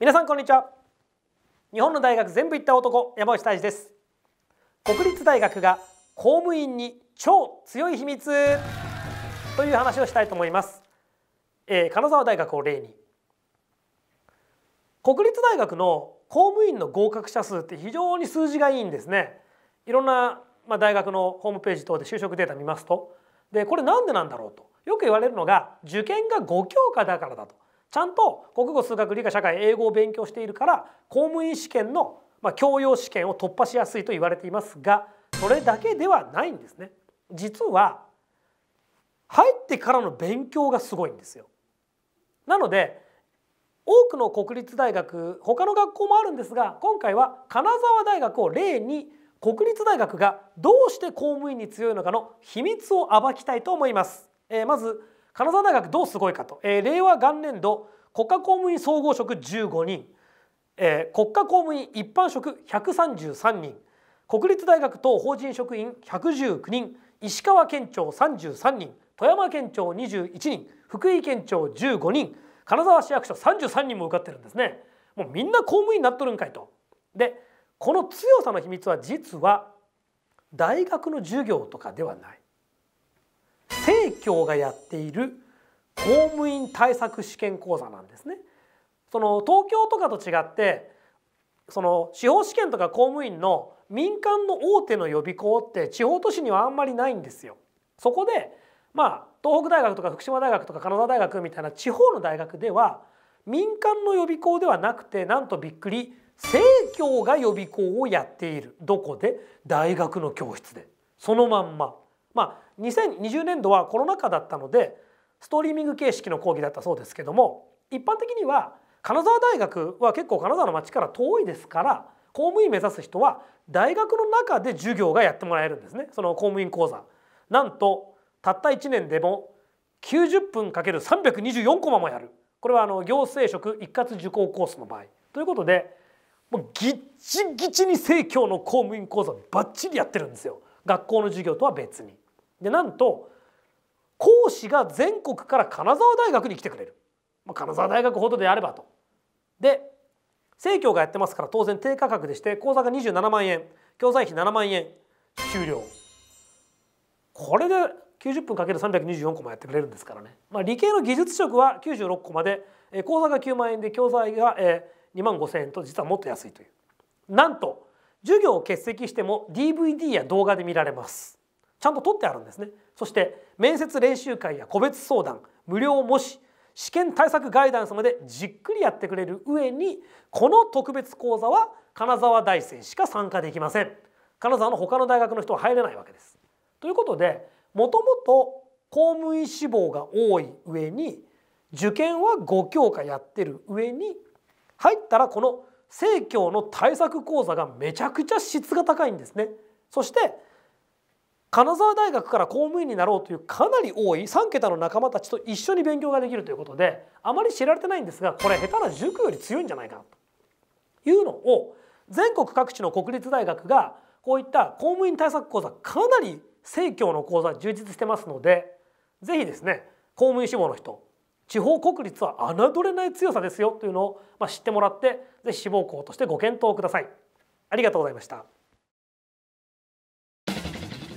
皆さんこんにちは日本の大学全部行った男山内大志です国立大学が公務員に超強い秘密という話をしたいと思います、えー、金沢大学を例に国立大学の公務員の合格者数って非常に数字がいいんですねいろんなまあ、大学のホームページ等で就職データ見ますとでこれなんでなんだろうとよく言われるのが受験が5教科だからだとちゃんと国語数学理科社会英語を勉強しているから公務員試験の、まあ、教養試験を突破しやすいと言われていますがそれだけではないんですね。実は入ってからの勉強がすごいんですよ。なので多くの国立大学他の学校もあるんですが今回は金沢大学を例に国立大学がどうして公務員に強いのかの秘密を暴きたいと思います。えー、まず金沢大学どうすごいかと、えー、令和元年度国家公務員総合職15人、えー、国家公務員一般職133人国立大学等法人職員119人石川県庁33人富山県庁21人福井県庁15人金沢市役所33人も受かってるんですねもうみんな公務員になっとるんかいと。でこの強さの秘密は実は大学の授業とかではない生協がやっている公務員対策試験講座なんですね。その東京とかと違ってその司法試験とか公務員の民間の大手の予備校って地方都市にはあんまりないんですよ。そこでまあ東北大学とか福島大学とか金沢大学みたいな地方の大学では民間の予備校ではなくてなんとびっくり生協が予備校をやっているどこで大学の教室でそのまんままあ、2020年度はコロナ禍だったのでストリーミング形式の講義だったそうですけども一般的には金沢大学は結構金沢の町から遠いですから公務員目指す人は大学の中で授業がやってもらえるんですねその公務員講座。なんとたった1年でも90分 ×324 コマもやるこれはあの行政職一括受講コースの場合。ということでもうぎっちぎちに政教の公務員講座ばっちりやってるんですよ学校の授業とは別に。でなんと講師が全国から金沢大学に来てくれる、まあ、金沢大学ほどであればと。で生協がやってますから当然低価格でして講座が27万円教材費7万円終了これで90分かける324コマやってくれるんですからね、まあ、理系の技術職は96コマで、え講座が9万円で教材が、えー、2万5,000円と実はもっと安いというなんと授業を欠席しても DVD や動画で見られますちゃんと取ってあるんですねそして面接練習会や個別相談無料模試試験対策ガイダンスまでじっくりやってくれる上にこの特別講座は金沢大生しか参加できません金沢の他の大学の人は入れないわけですということでもともと公務員志望が多い上に受験は5教科やってる上に入ったらこの政教の対策講座がめちゃくちゃ質が高いんですねそして金沢大学から公務員になろうというかなり多い3桁の仲間たちと一緒に勉強ができるということであまり知られてないんですがこれ下手な塾より強いんじゃないかなというのを全国各地の国立大学がこういった公務員対策講座かなり政教の講座充実してますのでぜひですね公務員志望の人地方国立は侮れない強さですよというのを、知ってもらってぜひ志望校としてご検討ください。ありがとうございました。